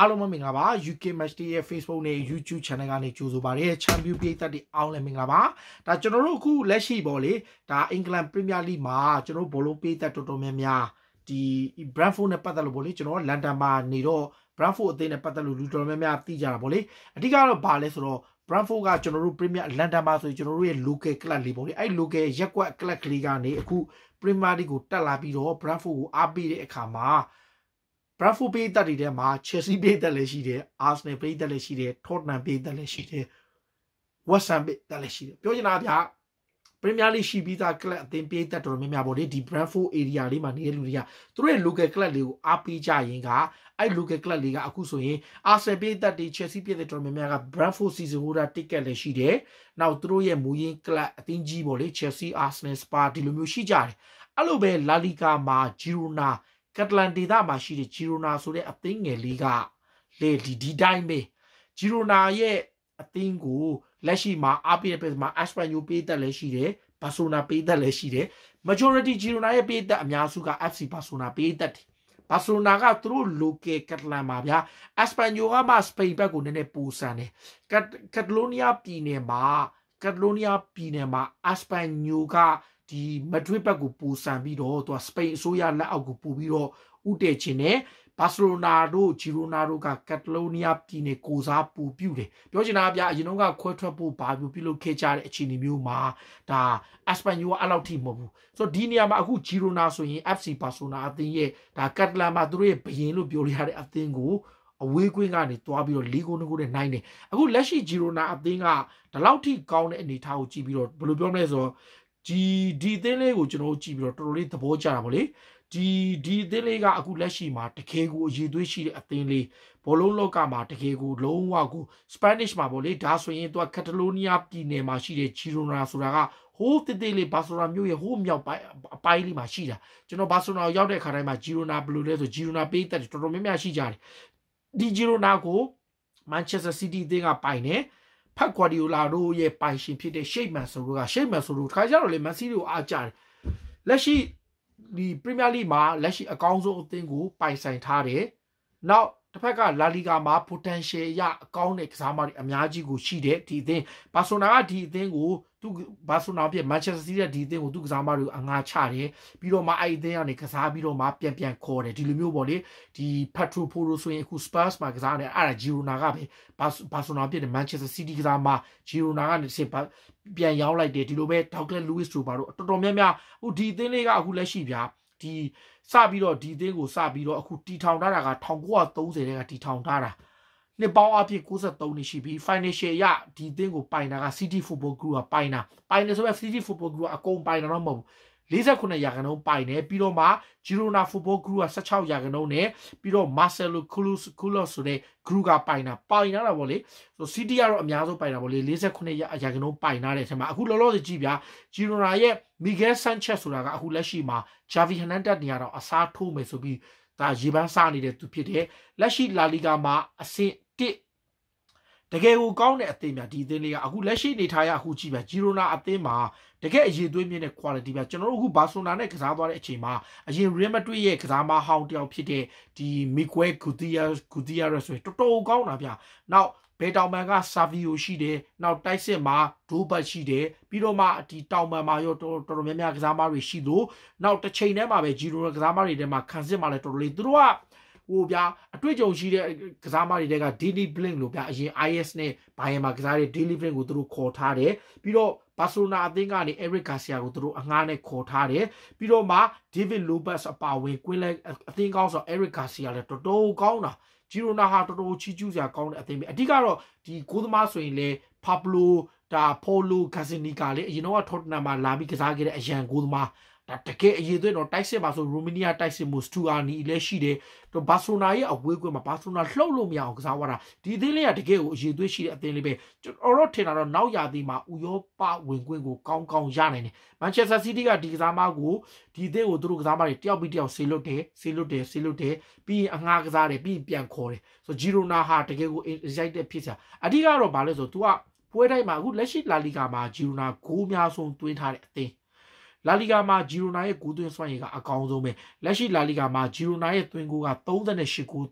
အားလုံးမင်္ဂလာပါ UK Match Day ရဲ့ Facebook နဲ့ YouTube Channel ကနေကြိုဆိုပါရစေ Champion ပြည်သက်တွေအားလုံးမင်္ဂလာပါဒါကျွန်တော်တို့အခုလက်ရှိပေါ့လေဒါ England Premier League မှာကျွန်တော်တို့ဘောလုံးပြည်သက်တော်တော်များများဒီ Brentford နဲ့ပတ်သက်လို့ပေါ့လေကျွန်တော် London မှာနေတော့ Brentford အသင်းနဲ့ပတ်သက်လို့လူတော်များများသိကြတာပေါ့လေအဓိကတော့ဘာလဲဆိုတော့ Brentford ကကျွန်တော်တို့ Premier လန်ဒန်မှာဆိုရင်ကျွန်တော်တို့ရဲ့ local club လေးပေါ့လေအဲ့ local ရက်ကွက် club လေးကနေအခု Premier League ကိုတက်လာပြီးတော့ Brentford ကိုအားပေးတဲ့အခါမှာ Bradford ပေးသက်တွေထဲမှာ Chelsea ပေးသက်လည်းရှိတယ် Arsenal ပေးသက်လည်းရှိတယ် Tottenham ပေးသက်လည်းရှိတယ် West Ham ပေးသက်လည်းရှိတယ်ပြောချင်တာဗျာ Premier League ရှိပြီးသား club အသင်းပေးသက်တော်များများပေါ့လေဒီ Bradford area လေးမှာနေတဲ့လူတွေကသူတို့ရဲ့ local club လေးကိုအားပေးကြရင်ကအဲ့ local club လေးကအခုဆိုရင် Arsenal ပေးသက်တွေ Chelsea ပေးသက်တော်များများက Bradford season holder ticket လည်းရှိတယ်နောက်သူတို့ရဲ့မူရင်း club အသင်းကြီးပေါ့လေ Chelsea Arsenal Spa ဒီလိုမျိုးရှိကြတယ်အဲ့လိုပဲ La Liga မှာ Girona ကတလန်ဒေသမှာရှိတဲ့ဂျီရိုနာဆိုတဲ့အသင်းငယ်လေးကလေဒီဒီတိုင်းပဲဂျီရိုနာရဲ့အသင်းကိုလက်ရှိမှာအာပီပစ်မှာအက်စပန်ယိုပေးသက်လည်းရှိတယ်ဘာဆိုနာပေးသက်လည်းရှိတယ် majority ဂျီရိုနာရဲ့ပေးသက်အများစုက FC ဘာဆိုနာပေးသက်တယ်ဘာဆိုနာကသူတို့ local ကတလန်ပါဗျာအက်စပန်ယိုကမှစပိန်ဘက်ကိုနည်းနည်းပူဆန်တယ်ကတ်ကတ်လိုနီးယားပြည်နယ်မှာကတ်လိုနီးယားပြည်နယ်မှာအက်စပန်ယိုကဒီမက်ဒရစ်ဘက်ကိုပူဆန်ပြီးတော့သူကစပိန်အစိုးရလက်အောက်ကိုပူပြီးတော့ဥတည်ခြင်းနဲ့ဘာစီလိုနာတို့ဂျီရိုနာတို့ကကက်တလိုနီးယားပြည်နယ်ကိုစားပူပြူတယ်ပြောချင်တာကဗျာအရင်တော့ကခွဲထွက်ဖို့ဘာမျိုးပြုလုပ်ခဲ့ကြတဲ့အခြေအနေမျိုးမှာဒါအက်စပန်ယိုကအဲ့လောက်ထိမဟုတ်ဘူးဆိုတော့ဒီနေရာမှာအခုဂျီရိုနာဆိုရင် FC ဘာစီလိုနာအသင်းရဲ့ဒါကက်တလန်မှာသူတို့ရဲ့ဘရင်လို့ပြောလို့ရတဲ့အသင်းကိုအဝေးကွင်းကနေတွားပြီးတော့၄ဂိုး၂ဂိုးနဲ့နိုင်တယ်အခုလက်ရှိဂျီရိုနာအသင်းကဒီလောက်ထိကောင်းတဲ့အနေအထားကိုကြည့်ပြီးတော့ဘယ်လိုပြောမလဲဆိုတော့ဒီဒီအသင်းလေးကိုကျွန်တော်တို့ကြည့်ပြီးတော့တော်တော်လေးသဘောကျတာပေါ့လေဒီဒီအသင်းလေးကအခုလက်ရှိမှာတကယ်ကိုအရေးသွေးရှိတဲ့အသင်းလေးဘောလုံးလောကမှာတကယ်ကိုလုံးဝကို Spanish မှာပေါ့လေဒါဆိုရင်သူက Catalonia ပြည်နယ်မှာရှိတဲ့ Girona ဆိုတာကဟိုးတိတိလေးဘာဆိုနာမြို့ရဲ့ဟိုးမြောက်ပိုင်းအပိုင်းလေးမှာရှိတာကျွန်တော်ဘာဆိုနာကိုရောက်တဲ့ခါတိုင်းမှာ Girona ဘယ်လိုလဲဆို Girona ပေးတဲ့တော်တော်များများရှိကြတယ်ဒီ Girona ကို Manchester City အသင်းကပိုင်တယ်ဖက်ကွာဒီယိုလာတို့ရဲ့ပိုင်ရှင်ဖြစ်တဲ့ရှိတ်မန်ဆိုတို့ကရှိတ်မန်ဆိုတို့ခါကြတော့လေမန်စီးတို့အားကြတယ်လက်ရှိဒီပရီးမီးယားလိမှာလက်ရှိအကောင်းဆုံးအသင်းကိုပိုင်ဆိုင်ထားတယ်နောက်တစ်ဖက်ကလာလီဂါမှာ potential ရအကောင်းတဲ့ကစားမတွေအများကြီးကိုရှိတယ်ဒီအသင်းဘာဆိုနာကဒီအသင်းကိုသူဘာဆိုနာဖြစ် Manchester City ရဲ့ဒီအသင်းကိုသူကစားမတွေကိုအငှားချတယ်ပြီးတော့မှအဲ့ဒီအသင်းကနေကစားပြီးတော့မှပြန်ပြန်ခေါ်တယ်ဒီလိုမျိုးပေါ့လေဒီ Petro Porro ဆိုရင်အခု Spurs မှာကစားနေအဲ့ဒါ Girona ကပဲဘာဆိုနာဖြစ် Manchester City ကစားမှာ Girona ကနေစပြန်ရောက်လိုက်တယ်ဒီလိုပဲ Douglas Lewis တို့ဘာလို့တော်တော်များများဟိုဒီအသင်းလေးကအခုလက်ရှိဗျာဒီစပြီးတော့ဒီသင်းကိုစပြီးတော့အခုတီထောင်ထားတာက1930တဲ့ကတီထောင်ထားတာနှစ်ပေါင်းအပြည့်63နှစ်ရှိပြီ financial ရဒီသင်းကိုပိုင်တာက City Football Group ကပိုင်တာပိုင်တယ်ဆိုပေမဲ့ City Football Group ကအကုန်ပိုင်တာတော့မဟုတ်ဘူး49ရာခိုင်နှုန်းပိုင်တယ်ပြီးတော့မှ Girona Football Group က16ရာခိုင်နှုန်းနဲ့ပြီးတော့ Marcelo Cruz Cruz ဆိုတဲ့ group ကပိုင်တာပိုင်ရတာပေါ့လေဆို City ကတော့အများဆုံးပိုင်တာပေါ့လေ49ရာရာခိုင်နှုန်းပိုင်ထားတဲ့အချိန်မှာအခုလောလောဆယ်ကြည့်ဗျာ Girona ရဲ့ Miguel Sanchez ဆိုတာကအခုလက်ရှိမှာ Javi Hernandez နေရာတော့အစားထိုးမယ်ဆိုပြီးဒါရေပန်းစားနေတဲ့သူဖြစ်တယ်လက်ရှိ La Liga မှာအဆင့်1တကယ်ကိုကောင်းတဲ့အသင်းများဒီအသင်းလေးကအခုလက်ရှိနေထားရအခုကြည့်ပါဂျီရိုနာအသင်းမှာတကယ်အရေးသွေးမြင့်တဲ့ quality ပြကျွန်တော်တို့အခုဘာဆိုနာနဲ့ကစားသွားတဲ့အချိန်မှာအရင် Real Madrid ရဲ့ကစားမဟောင်းတယောက်ဖြစ်တဲ့ဒီ Miguel Gutierrez Gutierrez ဆိုတော်တော်ကောင်းတာဗျ။နောက်ဘဲတောင်ပန်ကဆာဗီယိုရှိတယ်နောက်တိုက်စစ်မှာဒိုးဘတ်ရှိတယ်ပြီးတော့မှဒီတောင်ပန်မှာရောတော်တော်များများကစားမတွေရှိသလိုနောက်တစ်ချိန်တည်းမှာပဲဂျီရိုကစားမတွေထဲမှာခံစစ်မှာလည်းတော်တော်လေးသူတို့ကဟိုဗျာအတွေ့အကြုံရှိတဲ့ကစားမတွေက Daily Blink လို့ဗျာအရင် IS နဲ့ Bayern မှာကစားတဲ့ Daily Blink ကိုသူတို့ခေါ်ထားတယ်ပြီးတော့ Barcelona အသင်းကနေ Eric Garcia ကိုသူတို့အငှားနဲ့ခေါ်ထားတယ်ပြီးတော့မှ David Lopez အပါဝင် Quinlan အသင်းကောင်းဆို Eric Garcia လည်းတော်တော်ကောင်းတာဂျီရိုနာဟာတော်တော်ချီးကျူးစရာကောင်းတဲ့အသင်းပဲအဓိကတော့ဒီကိုသမားဆိုရင်လေ Pablo ဒါ Paulo Gazzaniga လေအရင်တော့က Tottenham မှာလာပြီးကစားခဲ့တဲ့အရန်ကိုသမားဒါတကယ်အရေးသွေးတော့တိုက်စစ်ပါဆိုရိုမေးနီးယားတိုက်စစ်မှုစတူအာနီလည်းရှိတယ်တော့ဘာဆိုနာရဲ့အဝေးကွင်းမှာဘာဆိုနာလှုပ်လို့မရအောင်ကစားသွားတာဒီအသင်းလေးကတကယ်ကိုအရေးသွေးရှိတဲ့အသင်းလေးပဲကျွန်တော်တို့ထင်တာတော့နောက်ရာသီမှာဥရောပဝင်ကွင်းကိုကောင်းကောင်းရနိုင်တယ်မန်ချက်စတာစီးတီးကဒီကစားမကိုဒီအသင်းကိုသူတို့ကစားမတွေတယောက်ပြီးတယောက်ဆေးလွတ်တယ်ဆေးလွတ်တယ်ဆေးလွတ်တယ်ပြီးရင်အငှားကစားတယ်ပြီးရင်ပြန်ခေါ်တယ်ဆိုဂျီရိုနာဟာတကယ်ကိုရိုက်တဲ့ဖြစ်စားအဓိကတော့ဘာလဲဆိုတော့ तू ကပွဲတိုင်းမှာအခုလက်ရှိလာလီဂါမှာဂျီရိုနာဂိုးများဆုံးတွင်းထားတဲ့အသင်းလာလီဂါမှာဂျီရိုနာရဲ့ဂိုးသွင်းစွမ်းရည်ကအကောင်းဆုံးပဲလက်ရှိလာလီဂါမှာဂျီရိုနာရဲ့သွင်းဂိုးက38ဂိုး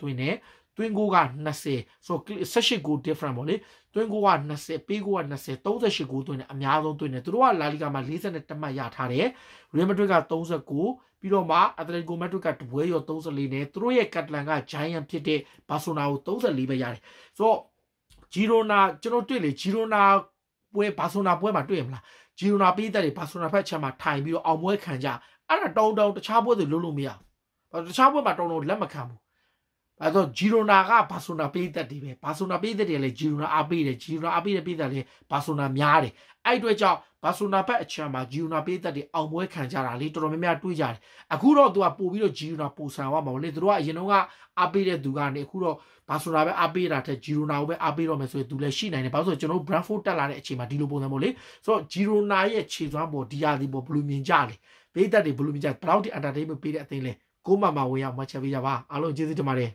သွင်းတယ်တွင်းကိုက20ဆို18ကို different ပေါ့လေတွင်းကိုက20ပေးကိုက20 38ကိုတွင်းတယ်အများဆုံးတွင်းတယ်သူတို့ကလာလီဂါမှာ41မှတ်ရထားတယ်ရီမက်ဒရစ်က39ပြီးတော့မှအက်တလက်ကိုမက်ဒရစ်ကတပွဲရော34နဲ့သူတို့ရဲ့ကတ်လန်ကဂျိုင်ယန်ဖြစ်တဲ့ဘာဆိုနာကို34ပဲရတယ်ဆိုတော့ဂျီရိုနာကျွန်တော်တွေ့လေဂျီရိုနာပွဲဘာဆိုနာပွဲမှာတွေ့ရမလားဂျီရိုနာပေးသက်တွေဘာဆိုနာဖက်ချက်မှာထိုင်ပြီးတော့အောင်ပွဲခံကြအဲ့ဒါတောင်းတောင်းတခြားပွဲတွေလုံးလို့မရဘူးတခြားပွဲမှာတောင်းတောင်းလက်မခံဘူး။အဲဆိုဂျီရိုနာကဘာဆိုနာပေးသက်တယ်ပဲ။ဘာဆိုနာပေးသက်တယ်လေဂျီရိုနာအားပေးတယ်။ဂျီရိုနာအားပေးတဲ့ပေးသက်လေဘာဆိုနာများတယ်။အဲ့အတွက်ကြောင့်ဘာဆိုနာဘက်အချမ်းမှာဂျီရိုနာပေးသက်တယ်အောင်ပွဲခံကြတာလေတော်တော်များများတွေ့ကြတယ်။အခုတော့သူကပို့ပြီးတော့ဂျီရိုနာပို့ဆန်သွားမှာပေါ့လေ။သူတို့ကအရင်တုန်းကအားပေးတဲ့သူကနေအခုတော့ဘာဆိုနာပဲအားပေးတာထက်ဂျီရိုနာကိုပဲအားပေးတော့မယ်ဆိုရင်သူလည်းရှိနိုင်တယ်။ဘာလို့ဆိုကျွန်တော်တို့ Brentford တက်လာတဲ့အချိန်မှာဒီလိုပုံစံပေါ့လေ။ဆိုတော့ဂျီရိုနာရဲ့ခြေစွမ်းပေါ်ဒီယာဒီပေါ်ဘယ်လိုမြင်ကြလဲ။ပေးသက်တယ်ဘယ်လိုမြင်ကြလဲ။ဘလောက်ဒီ entertainment ပေးတဲ့အသင်းလဲ။ကိုမမဝင်ရမှချက်ပေးကြပါအားလုံးကျေးဇူးတင်ပါတယ်